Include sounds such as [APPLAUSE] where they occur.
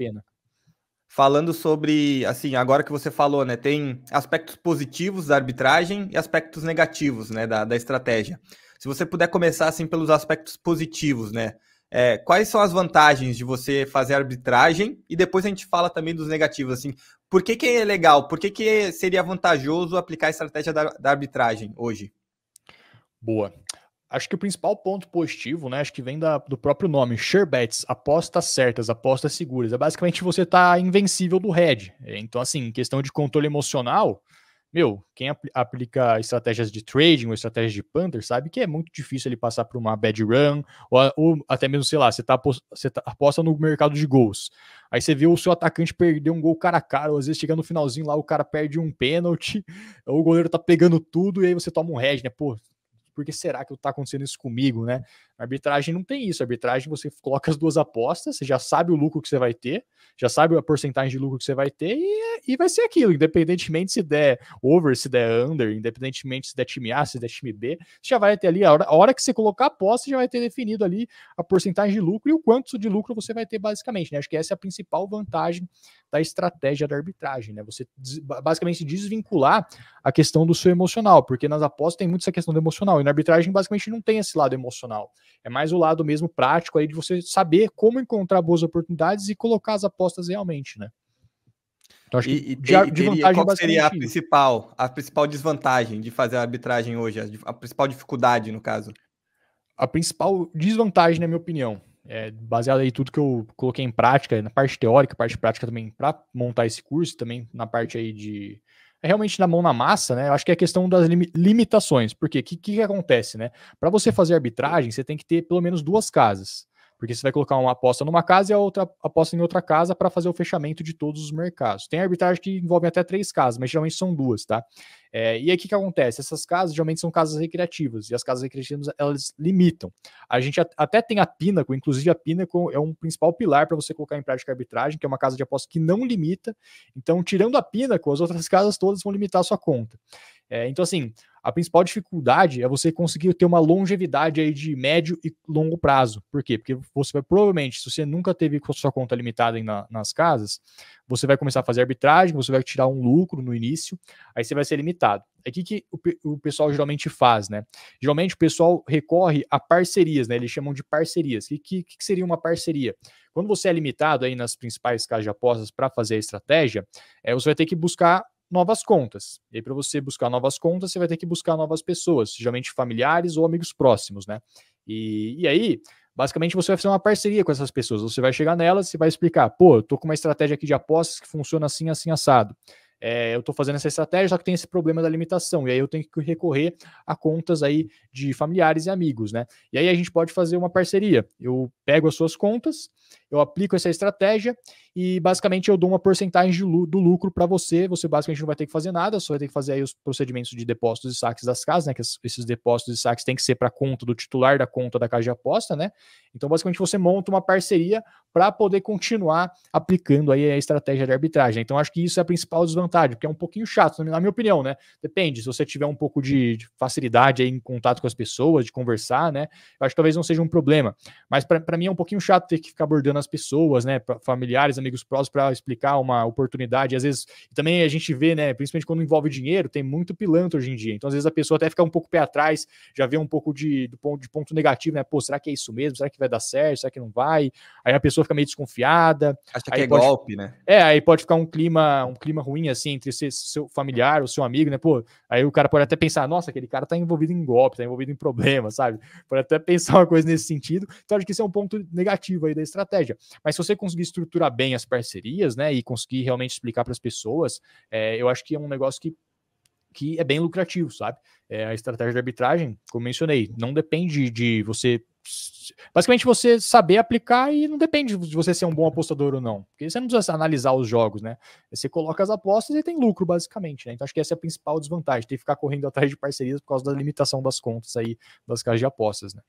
pena. Falando sobre, assim, agora que você falou, né, tem aspectos positivos da arbitragem e aspectos negativos, né, da, da estratégia. Se você puder começar, assim, pelos aspectos positivos, né, é, quais são as vantagens de você fazer arbitragem e depois a gente fala também dos negativos, assim, por que, que é legal, por que, que seria vantajoso aplicar a estratégia da, da arbitragem hoje? Boa acho que o principal ponto positivo, né? Acho que vem da, do próprio nome, Sherbets, apostas certas, apostas seguras. É basicamente você tá invencível do head. Então, assim, questão de controle emocional, meu, quem apl aplica estratégias de trading ou estratégias de Panther sabe que é muito difícil ele passar por uma bad run, ou, ou até mesmo, sei lá, você, tá, tá, aposta no mercado de gols. Aí você vê o seu atacante perder um gol cara a cara, ou às vezes chega no finalzinho lá, o cara perde um pênalti, [LAUGHS] ou o goleiro tá pegando tudo e aí você toma um head, né? Pô, por que será que está acontecendo isso comigo, né? A arbitragem não tem isso. A arbitragem você coloca as duas apostas, você já sabe o lucro que você vai ter, já sabe a porcentagem de lucro que você vai ter e, é, e vai ser aquilo, independentemente se der over, se der under, independentemente se der time A, se der time B, você já vai ter ali a hora, a hora que você colocar a aposta, você já vai ter definido ali a porcentagem de lucro e o quanto de lucro você vai ter basicamente, né? Acho que essa é a principal vantagem da estratégia da arbitragem, né? Você basicamente desvincular a questão do seu emocional, porque nas apostas tem muito essa questão do emocional e na arbitragem basicamente não tem esse lado emocional. É mais o lado mesmo prático aí de você saber como encontrar boas oportunidades e colocar as apostas realmente, né? Então, acho e, que de, de vantagem qual seria a principal, a principal desvantagem de fazer a arbitragem hoje, a, a principal dificuldade, no caso? A principal desvantagem, na minha opinião, é, baseado em tudo que eu coloquei em prática, na parte teórica, parte prática também, para montar esse curso, também na parte aí de é realmente na mão na massa, né? Eu acho que é a questão das limitações, porque o que, que acontece, né? Para você fazer arbitragem, você tem que ter pelo menos duas casas. Porque você vai colocar uma aposta numa casa e a outra aposta em outra casa para fazer o fechamento de todos os mercados. Tem arbitragem que envolve até três casas, mas geralmente são duas, tá? É, e aí o que, que acontece? Essas casas geralmente são casas recreativas, e as casas recreativas elas limitam. A gente até tem a Pinnacle, inclusive a Pinnacle é um principal pilar para você colocar em prática a arbitragem, que é uma casa de aposta que não limita. Então, tirando a Pinnacle, as outras [LAUGHS] casas todas vão limitar a sua conta. É, então, assim, a principal dificuldade é você conseguir ter uma longevidade aí de médio e longo prazo. Por quê? Porque você vai provavelmente, se você nunca teve sua conta limitada na, nas casas, você vai começar a fazer arbitragem, você vai tirar um lucro no início, aí você vai ser limitado. É aqui que o, o pessoal geralmente faz, né? Geralmente o pessoal recorre a parcerias, né? Eles chamam de parcerias. O que, que, que seria uma parceria? Quando você é limitado aí nas principais casas de apostas para fazer a estratégia, é, você vai ter que buscar novas contas. E aí, para você buscar novas contas, você vai ter que buscar novas pessoas, geralmente familiares ou amigos próximos, né? E, e aí, basicamente, você vai fazer uma parceria com essas pessoas. Você vai chegar nelas e vai explicar: pô, eu tô com uma estratégia aqui de apostas que funciona assim, assim, assado. É, eu estou fazendo essa estratégia, só que tem esse problema da limitação, e aí eu tenho que recorrer a contas aí de familiares e amigos, né? E aí a gente pode fazer uma parceria. Eu pego as suas contas eu aplico essa estratégia e basicamente eu dou uma porcentagem de, do lucro para você. Você basicamente não vai ter que fazer nada, só vai ter que fazer aí os procedimentos de depósitos e saques das casas, né? Que esses depósitos e saques têm que ser para conta do titular da conta da casa de aposta, né? Então, basicamente, você monta uma parceria para poder continuar aplicando aí a estratégia de arbitragem. Então, acho que isso é a principal desvantagem, porque é um pouquinho chato, na minha opinião, né? Depende, se você tiver um pouco de, de facilidade aí em contato com as pessoas, de conversar, né? Eu acho que talvez não seja um problema. Mas para mim é um pouquinho chato ter que ficar abordando nas pessoas, né, familiares, amigos próximos, para explicar uma oportunidade. Às vezes, também a gente vê, né, principalmente quando envolve dinheiro, tem muito pilantra hoje em dia. Então, às vezes a pessoa até fica um pouco pé atrás, já vê um pouco de, do ponto, de ponto negativo, né, pô, será que é isso mesmo? Será que vai dar certo? Será que não vai? Aí a pessoa fica meio desconfiada. Acha que é pode, golpe, né? É, aí pode ficar um clima, um clima ruim, assim, entre seu, seu familiar, o seu amigo, né, pô, aí o cara pode até pensar, nossa, aquele cara tá envolvido em golpe, tá envolvido em problema, [LAUGHS] sabe? Pode até pensar uma coisa nesse sentido. Então, acho que isso é um ponto negativo aí da estratégia estratégia. Mas se você conseguir estruturar bem as parcerias, né, e conseguir realmente explicar para as pessoas, é, eu acho que é um negócio que que é bem lucrativo, sabe? É, a estratégia de arbitragem, como mencionei, não depende de você. Basicamente, você saber aplicar e não depende de você ser um bom apostador ou não. Porque você não precisa analisar os jogos, né? Você coloca as apostas e tem lucro, basicamente, né? Então, acho que essa é a principal desvantagem, ter que ficar correndo atrás de parcerias por causa da limitação das contas aí das casas de apostas, né?